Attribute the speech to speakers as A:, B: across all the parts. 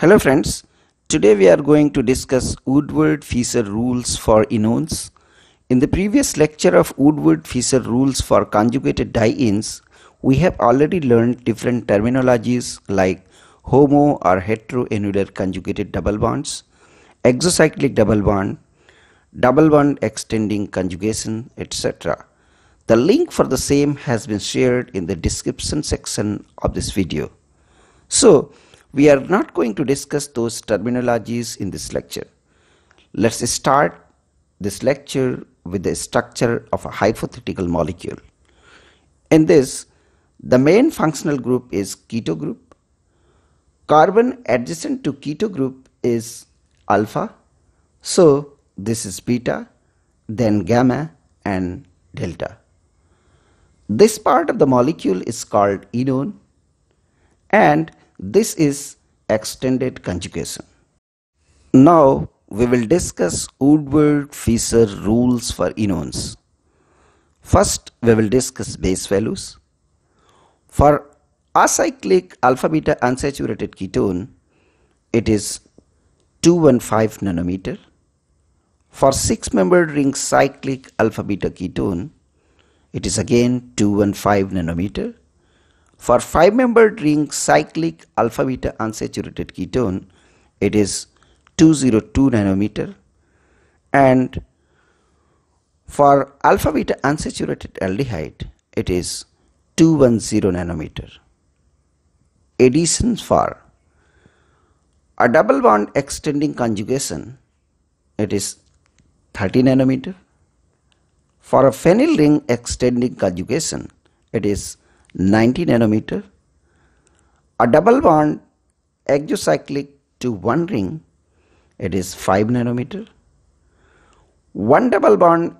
A: Hello friends, today we are going to discuss Woodward-Fieser rules for enones. In the previous lecture of Woodward-Fieser rules for conjugated dienes, we have already learned different terminologies like homo or heteroannular conjugated double bonds, exocyclic double bond, double bond extending conjugation, etc. The link for the same has been shared in the description section of this video. So, we are not going to discuss those terminologies in this lecture. Let's start this lecture with the structure of a hypothetical molecule. In this, the main functional group is keto group. Carbon adjacent to keto group is alpha. So this is beta, then gamma and delta. This part of the molecule is called enone and this is extended conjugation. Now we will discuss Woodward-Fisher rules for enones. First we will discuss base values. For acyclic alpha beta unsaturated ketone it is 215 nanometer. For six-membered ring cyclic alpha beta ketone it is again 215 nanometer for 5 membered ring cyclic alpha beta unsaturated ketone, it is 202 nanometer and for alpha beta unsaturated aldehyde, it is 210 nanometer. Additions for a double bond extending conjugation, it is 30 nanometer. For a phenyl ring extending conjugation, it is 90 nanometer. A double bond exocyclic to one ring, it is 5 nanometer. One double bond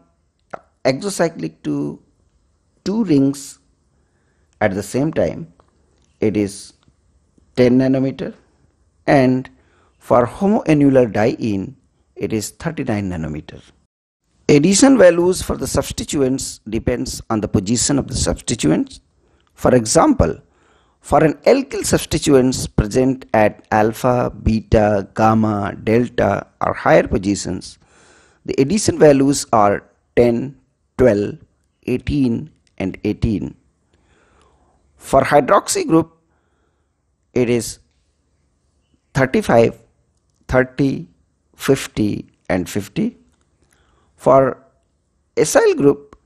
A: exocyclic to two rings at the same time, it is 10 nanometer. And for homoannular diene, it is 39 nanometer. Addition values for the substituents depends on the position of the substituents for example, for an alkyl substituents present at alpha, beta, gamma, delta or higher positions, the addition values are 10, 12, 18 and 18. For hydroxy group, it is 35, 30, 50 and 50. For acyl group,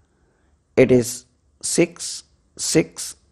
A: it is 6, 6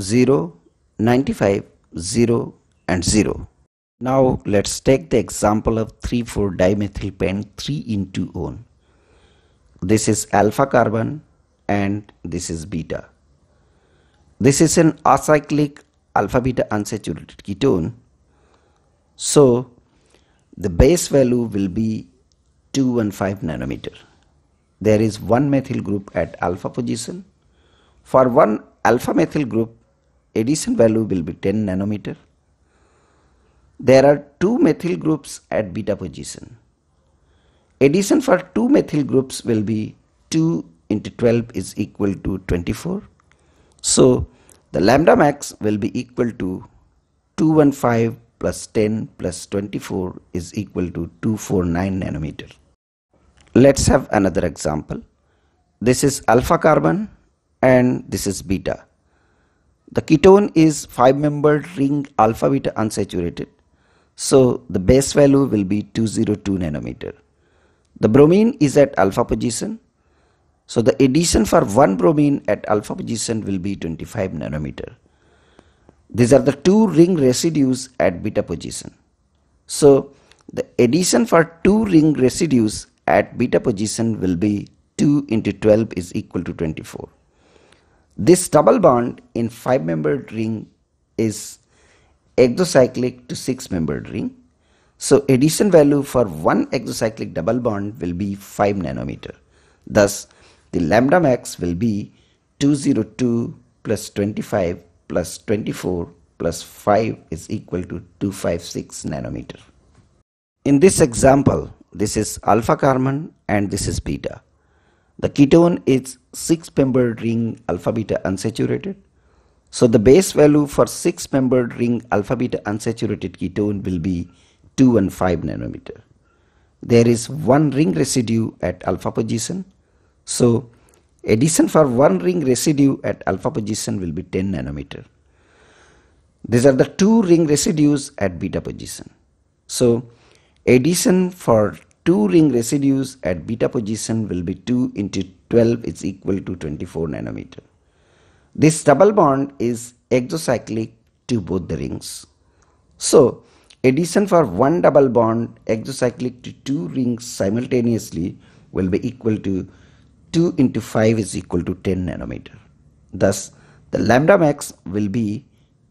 A: 0, 95, 0 and 0. Now let's take the example of 34 dimethylpent 3 into one. This is alpha carbon and this is beta. This is an acyclic alpha beta unsaturated ketone. So the base value will be 215 nanometer. There is one methyl group at alpha position. For one alpha methyl group, addition value will be 10 nanometer. There are two methyl groups at beta position. Addition for two methyl groups will be 2 into 12 is equal to 24. So the lambda max will be equal to 215 plus 10 plus 24 is equal to 249 nanometer. Let's have another example. This is alpha carbon and this is beta. The ketone is 5 membered ring alpha beta unsaturated. So the base value will be 202 nanometer. The bromine is at alpha position. So the addition for one bromine at alpha position will be 25 nanometer. These are the two ring residues at beta position. So the addition for two ring residues at beta position will be 2 into 12 is equal to 24. This double bond in 5 membered ring is exocyclic to 6 membered ring. So addition value for one exocyclic double bond will be 5 nanometer. Thus the lambda max will be 202 plus 25 plus 24 plus 5 is equal to 256 nanometer. In this example, this is alpha carbon and this is beta. The ketone is 6 membered ring alpha beta unsaturated. So the base value for 6 membered ring alpha beta unsaturated ketone will be 2 and 5 nanometer. There is one ring residue at alpha position. So addition for one ring residue at alpha position will be 10 nanometer. These are the two ring residues at beta position. So addition for 2 ring residues at beta position will be 2 into 12 is equal to 24 nanometer. This double bond is exocyclic to both the rings. So, addition for one double bond exocyclic to two rings simultaneously will be equal to 2 into 5 is equal to 10 nanometer. Thus, the lambda max will be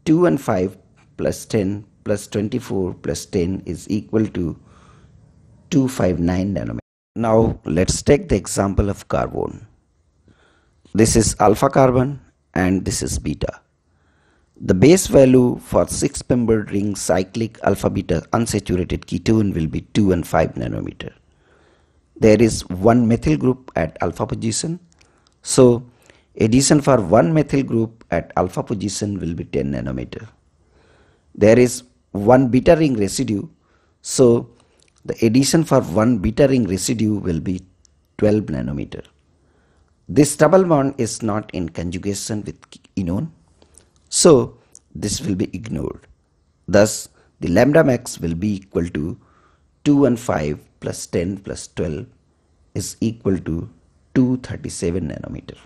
A: 2 and 5 plus 10 plus 24 plus 10 is equal to 259 nanometer. Now let's take the example of carbon. This is alpha carbon and this is beta. The base value for 6 membered ring cyclic alpha beta unsaturated ketone will be 2 and 5 nanometer. There is one methyl group at alpha position. So addition for one methyl group at alpha position will be 10 nanometer. There is one beta ring residue. So the addition for one ring residue will be 12 nanometer. This double bond is not in conjugation with enone, so this will be ignored. Thus, the lambda max will be equal to 5 plus 10 plus 12 is equal to 237 nanometer.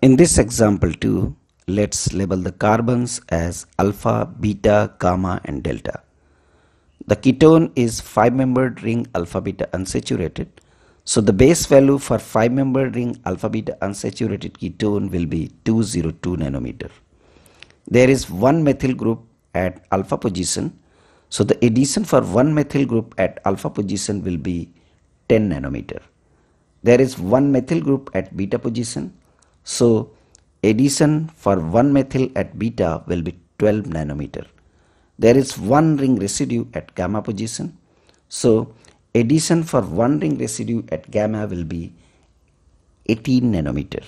A: In this example too, let's label the carbons as alpha, beta, gamma and delta. The ketone is 5-membered ring alpha beta unsaturated. So the base value for 5-membered ring alpha beta unsaturated ketone will be 202 nanometer. There is one methyl group at alpha position. So the addition for one methyl group at alpha position will be 10 nanometer. There is one methyl group at beta position. So addition for one methyl at beta will be 12 nanometer there is one ring residue at gamma position. So addition for one ring residue at gamma will be 18 nanometer.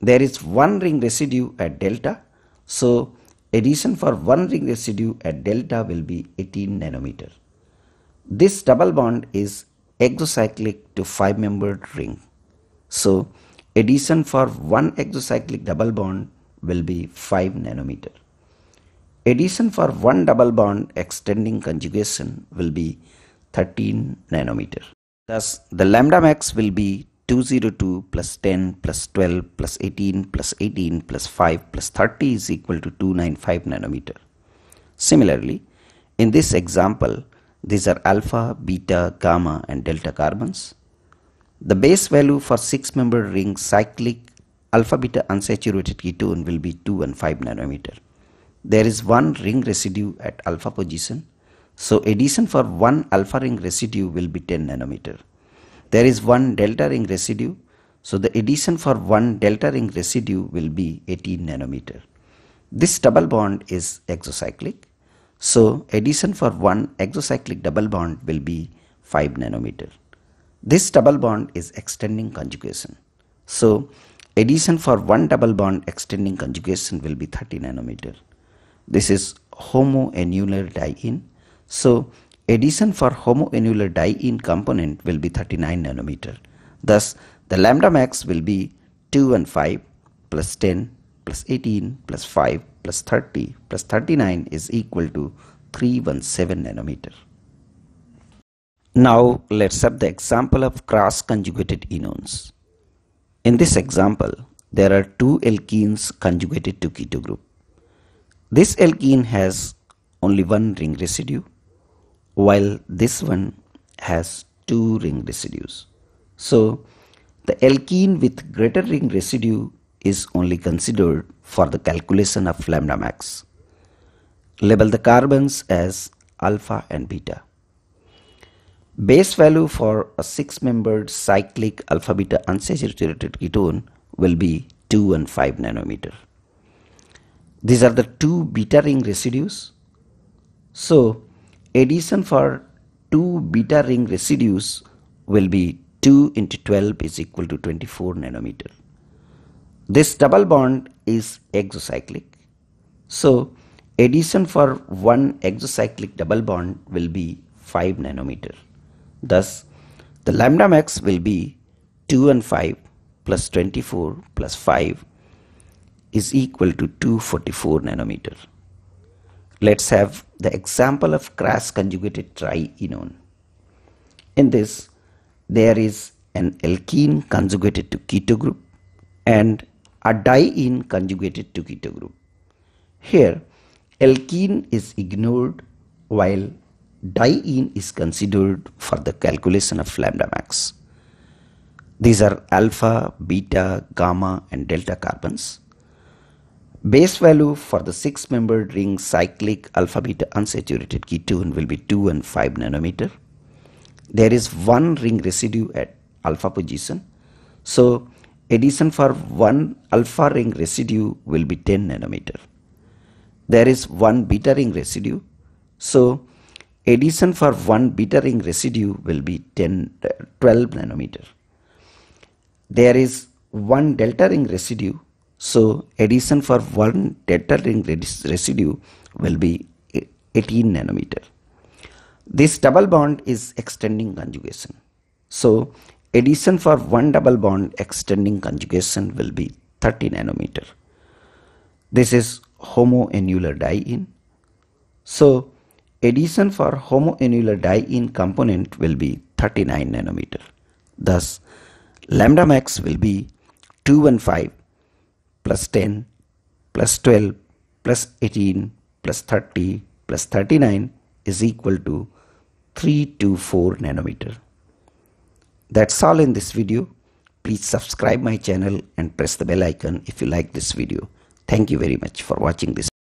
A: There is one ring residue at delta. So addition for one ring residue at delta will be 18 nanometer. This double bond is exocyclic to 5 membered ring. So addition for one exocyclic double bond will be 5 nanometer. Addition for one double bond extending conjugation will be 13 nanometer. Thus, the lambda max will be 202 plus 10 plus 12 plus 18 plus 18 plus 5 plus 30 is equal to 295 nanometer. Similarly, in this example, these are alpha, beta, gamma and delta carbons. The base value for 6 member ring cyclic alpha beta unsaturated ketone will be 2 and 5 nanometer there is one ring residue at alpha position. So addition for one alpha ring residue will be 10 nanometer. There is one delta ring residue. So the addition for one delta ring residue will be 18 nanometer. This double bond is exocyclic. So addition for one exocyclic double bond will be 5 nanometer. This double bond is extending conjugation. So addition for one double bond extending conjugation will be 30 nanometer. This is homoannular diene. So addition for homoannular diene component will be 39 nanometer. Thus the lambda max will be 2 and 5 plus 10 plus 18 plus 5 plus 30 plus 39 is equal to 317 nanometer. Now let's have the example of cross conjugated enones. In this example, there are two alkenes conjugated to keto group. This alkene has only one ring residue while this one has two ring residues. So the alkene with greater ring residue is only considered for the calculation of lambda max. Label the carbons as alpha and beta. Base value for a six-membered cyclic alpha beta unsaturated ketone will be 2 and 5 nanometer. These are the two beta ring residues. So addition for two beta ring residues will be 2 into 12 is equal to 24 nanometer. This double bond is exocyclic. So addition for one exocyclic double bond will be 5 nanometer. Thus the lambda max will be 2 and 5 plus 24 plus 5 is equal to 244 nanometer. Let's have the example of crass conjugated trienone. In this, there is an alkene conjugated to keto group and a diene conjugated to keto group. Here, alkene is ignored while diene is considered for the calculation of lambda max. These are alpha, beta, gamma and delta carbons. Base value for the six membered ring cyclic alpha beta unsaturated ketone will be 2 and 5 nanometer. There is one ring residue at alpha position. So addition for one alpha ring residue will be 10 nanometer. There is one beta ring residue. So addition for one beta ring residue will be 10, 12 nanometer. There is one delta ring residue so addition for one delta ring residue will be 18 nanometer. This double bond is extending conjugation. So addition for one double bond extending conjugation will be 30 nanometer. This is homoannular diene. So addition for homoannular diene component will be 39 nanometer. Thus lambda max will be 215 plus 10 plus 12 plus 18 plus 30 plus 39 is equal to 324 nanometer. That's all in this video. Please subscribe my channel and press the bell icon if you like this video. Thank you very much for watching this.